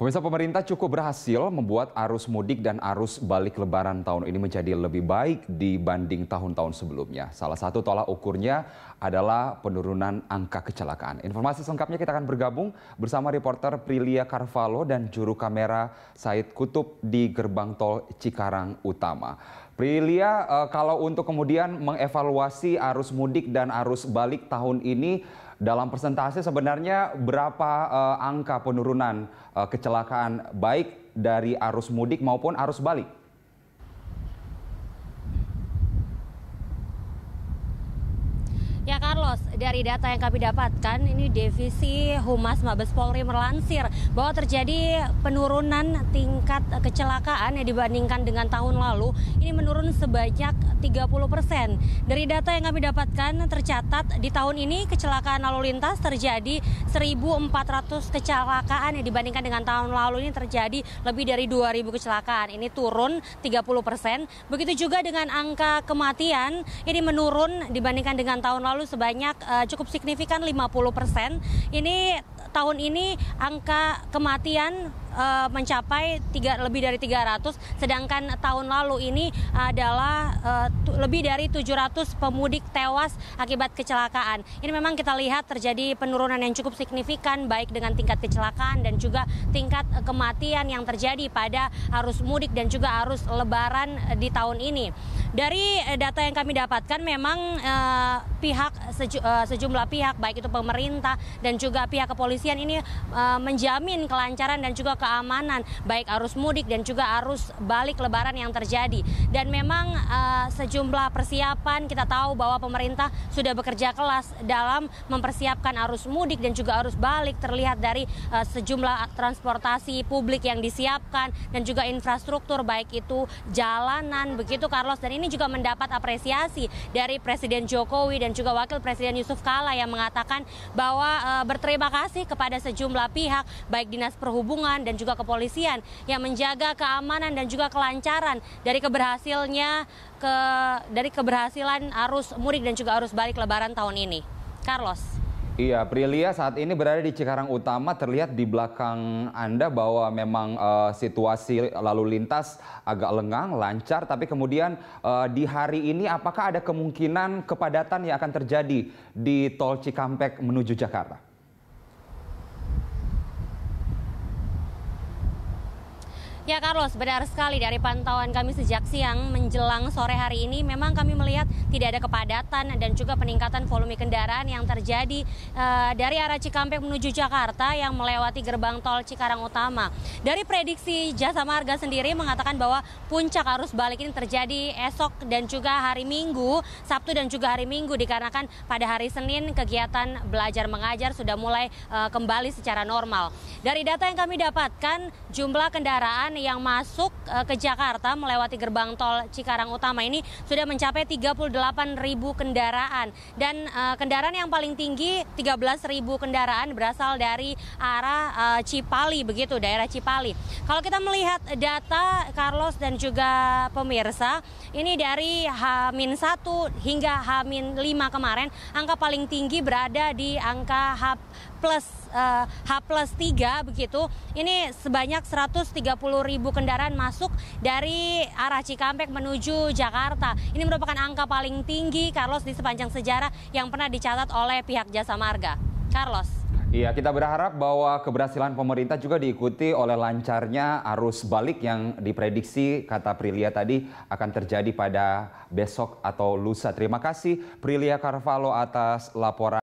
Pemirsa pemerintah cukup berhasil membuat arus mudik dan arus balik lebaran tahun ini menjadi lebih baik dibanding tahun-tahun sebelumnya. Salah satu tolak ukurnya adalah penurunan angka kecelakaan. Informasi selengkapnya kita akan bergabung bersama reporter Prilia Carvalho dan juru kamera Said Kutub di gerbang tol Cikarang Utama. Prilia, eh, kalau untuk kemudian mengevaluasi arus mudik dan arus balik tahun ini, dalam persentase sebenarnya berapa uh, angka penurunan uh, kecelakaan baik dari arus mudik maupun arus balik? Ya Carlos, dari data yang kami dapatkan, ini divisi Humas Mabes Polri melansir bahwa terjadi penurunan tingkat kecelakaan yang dibandingkan dengan tahun lalu. Ini menurun sebanyak 30 persen. Dari data yang kami dapatkan, tercatat di tahun ini kecelakaan lalu lintas terjadi 1.400 kecelakaan yang dibandingkan dengan tahun lalu ini terjadi lebih dari 2.000 kecelakaan. Ini turun 30 persen. Begitu juga dengan angka kematian, ini menurun dibandingkan dengan tahun lalu lalu sebanyak uh, cukup signifikan 50 persen. Ini tahun ini angka kematian uh, mencapai tiga, lebih dari 300 sedangkan tahun lalu ini adalah uh, lebih dari 700 pemudik tewas akibat kecelakaan. Ini memang kita lihat terjadi penurunan yang cukup signifikan baik dengan tingkat kecelakaan dan juga tingkat kematian yang terjadi pada arus mudik dan juga arus lebaran di tahun ini. Dari eh, data yang kami dapatkan memang uh, pihak seju, uh, sejumlah pihak baik itu pemerintah dan juga pihak kepolisian ini uh, menjamin kelancaran dan juga keamanan baik arus mudik dan juga arus balik lebaran yang terjadi. Dan memang uh, sejumlah persiapan kita tahu bahwa pemerintah sudah bekerja kelas dalam mempersiapkan arus mudik dan juga arus balik terlihat dari uh, sejumlah transportasi publik yang disiapkan dan juga infrastruktur baik itu jalanan begitu Carlos dan ini juga mendapat apresiasi dari Presiden Jokowi dan juga Wakil Presiden Yusuf Kala yang mengatakan bahwa uh, berterima kasih kepada sejumlah pihak baik dinas perhubungan dan juga kepolisian yang menjaga keamanan dan juga kelancaran dari keberhasilnya ke dari keberhasilan arus mudik dan juga arus balik Lebaran tahun ini. Carlos. Iya, Prilia saat ini berada di Cikarang Utama. Terlihat di belakang Anda bahwa memang uh, situasi lalu lintas agak lengang, lancar. Tapi kemudian uh, di hari ini apakah ada kemungkinan kepadatan yang akan terjadi di tol Cikampek menuju Jakarta? Ya Carlos, benar sekali dari pantauan kami sejak siang menjelang sore hari ini memang kami melihat tidak ada kepadatan dan juga peningkatan volume kendaraan yang terjadi e, dari arah Cikampek menuju Jakarta yang melewati gerbang tol Cikarang Utama. Dari prediksi Jasa Marga sendiri mengatakan bahwa puncak arus balik ini terjadi esok dan juga hari Minggu, Sabtu dan juga hari Minggu dikarenakan pada hari Senin kegiatan belajar mengajar sudah mulai e, kembali secara normal. Dari data yang kami dapatkan, jumlah kendaraan yang masuk eh, ke Jakarta melewati gerbang tol Cikarang Utama ini sudah mencapai ribu kendaraan dan eh, kendaraan yang paling tinggi ribu kendaraan berasal dari arah eh, Cipali begitu daerah Cipali. Kalau kita melihat data Carlos dan juga pemirsa, ini dari H-1 hingga H-5 kemarin angka paling tinggi berada di angka H plus eh, H plus 3 begitu. Ini sebanyak 130 ribu kendaraan masuk dari arah Cikampek menuju Jakarta. Ini merupakan angka paling tinggi Carlos di sepanjang sejarah yang pernah dicatat oleh pihak Jasa Marga. Carlos. Iya, kita berharap bahwa keberhasilan pemerintah juga diikuti oleh lancarnya arus balik yang diprediksi kata Prilia tadi akan terjadi pada besok atau lusa. Terima kasih Prilia Carvalho atas laporan.